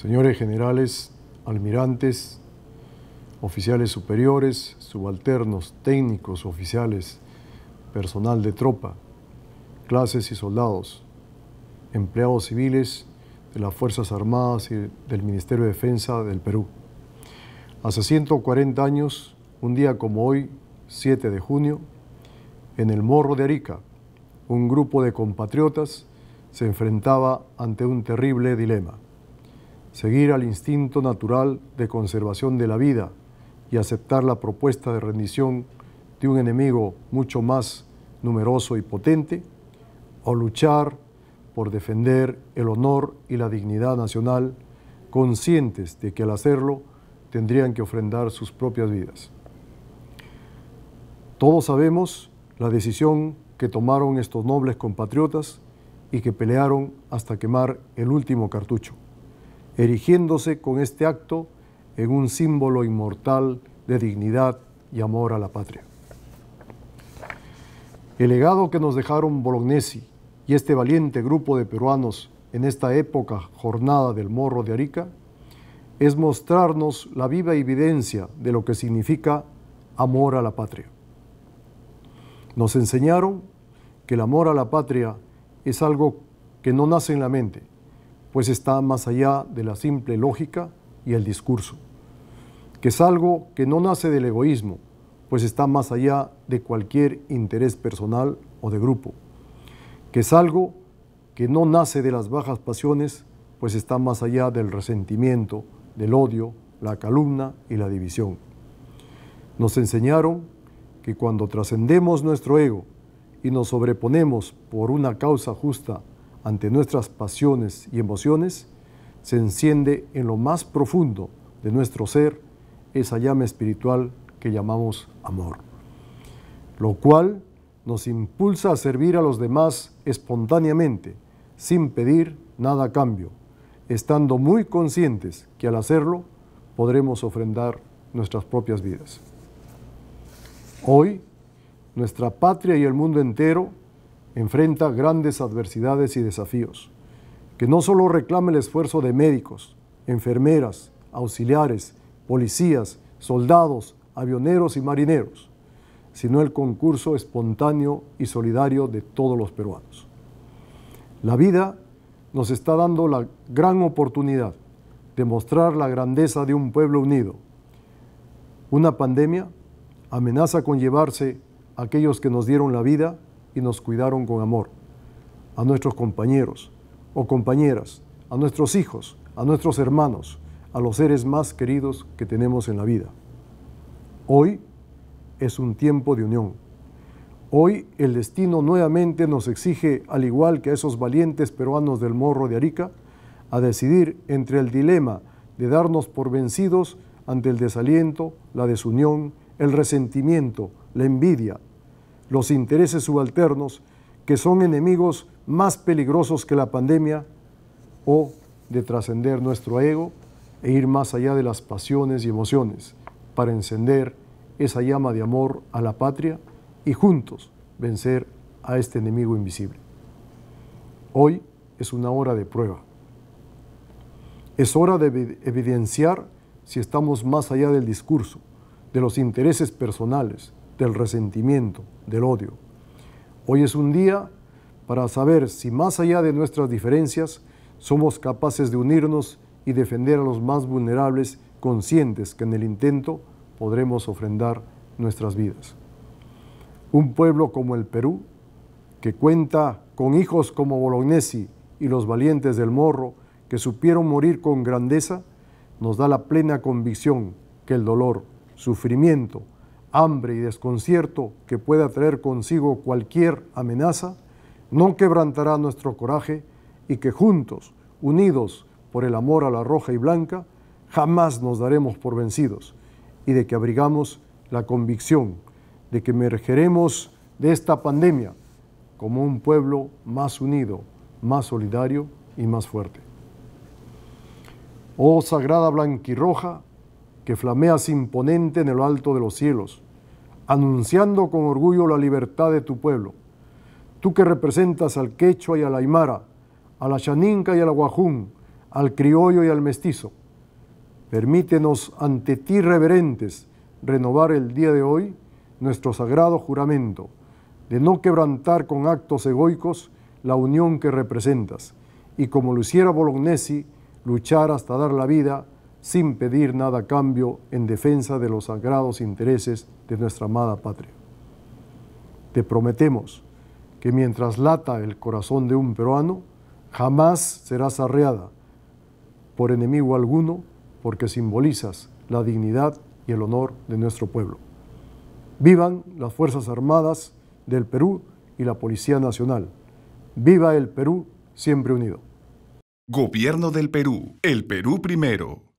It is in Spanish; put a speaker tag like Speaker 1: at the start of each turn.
Speaker 1: Señores generales, almirantes, oficiales superiores, subalternos, técnicos, oficiales, personal de tropa, clases y soldados, empleados civiles de las Fuerzas Armadas y del Ministerio de Defensa del Perú. Hace 140 años, un día como hoy, 7 de junio, en el Morro de Arica, un grupo de compatriotas se enfrentaba ante un terrible dilema seguir al instinto natural de conservación de la vida y aceptar la propuesta de rendición de un enemigo mucho más numeroso y potente, o luchar por defender el honor y la dignidad nacional, conscientes de que al hacerlo tendrían que ofrendar sus propias vidas. Todos sabemos la decisión que tomaron estos nobles compatriotas y que pelearon hasta quemar el último cartucho erigiéndose con este acto en un símbolo inmortal de dignidad y amor a la patria. El legado que nos dejaron Bolognesi y este valiente grupo de peruanos en esta época jornada del Morro de Arica es mostrarnos la viva evidencia de lo que significa amor a la patria. Nos enseñaron que el amor a la patria es algo que no nace en la mente, pues está más allá de la simple lógica y el discurso, que es algo que no nace del egoísmo, pues está más allá de cualquier interés personal o de grupo, que es algo que no nace de las bajas pasiones, pues está más allá del resentimiento, del odio, la calumna y la división. Nos enseñaron que cuando trascendemos nuestro ego y nos sobreponemos por una causa justa ante nuestras pasiones y emociones, se enciende en lo más profundo de nuestro ser esa llama espiritual que llamamos amor, lo cual nos impulsa a servir a los demás espontáneamente, sin pedir nada a cambio, estando muy conscientes que al hacerlo podremos ofrendar nuestras propias vidas. Hoy, nuestra patria y el mundo entero enfrenta grandes adversidades y desafíos, que no solo reclama el esfuerzo de médicos, enfermeras, auxiliares, policías, soldados, avioneros y marineros, sino el concurso espontáneo y solidario de todos los peruanos. La vida nos está dando la gran oportunidad de mostrar la grandeza de un pueblo unido. Una pandemia amenaza con llevarse a aquellos que nos dieron la vida y nos cuidaron con amor. A nuestros compañeros o compañeras, a nuestros hijos, a nuestros hermanos, a los seres más queridos que tenemos en la vida. Hoy es un tiempo de unión. Hoy el destino nuevamente nos exige, al igual que a esos valientes peruanos del Morro de Arica, a decidir entre el dilema de darnos por vencidos ante el desaliento, la desunión, el resentimiento, la envidia, los intereses subalternos, que son enemigos más peligrosos que la pandemia, o de trascender nuestro ego e ir más allá de las pasiones y emociones para encender esa llama de amor a la patria y juntos vencer a este enemigo invisible. Hoy es una hora de prueba. Es hora de evidenciar si estamos más allá del discurso, de los intereses personales, del resentimiento, del odio. Hoy es un día para saber si más allá de nuestras diferencias somos capaces de unirnos y defender a los más vulnerables, conscientes que en el intento podremos ofrendar nuestras vidas. Un pueblo como el Perú, que cuenta con hijos como Bolognesi y los valientes del Morro, que supieron morir con grandeza, nos da la plena convicción que el dolor, sufrimiento, hambre y desconcierto que pueda traer consigo cualquier amenaza, no quebrantará nuestro coraje y que juntos, unidos por el amor a la roja y blanca, jamás nos daremos por vencidos y de que abrigamos la convicción de que emergeremos de esta pandemia como un pueblo más unido, más solidario y más fuerte. Oh sagrada blanca y roja que flameas imponente en el alto de los cielos, anunciando con orgullo la libertad de tu pueblo. Tú que representas al quechua y al aymara, a la chaninca y al aguajún, al criollo y al mestizo. Permítenos ante ti reverentes renovar el día de hoy nuestro sagrado juramento de no quebrantar con actos egoicos la unión que representas y como lo hiciera Bolognesi, luchar hasta dar la vida sin pedir nada a cambio en defensa de los sagrados intereses de nuestra amada patria. Te prometemos que mientras lata el corazón de un peruano, jamás serás arreada por enemigo alguno porque simbolizas la dignidad y el honor de nuestro pueblo. Vivan las Fuerzas Armadas del Perú y la Policía Nacional. Viva el Perú, siempre unido. Gobierno del Perú, el Perú primero.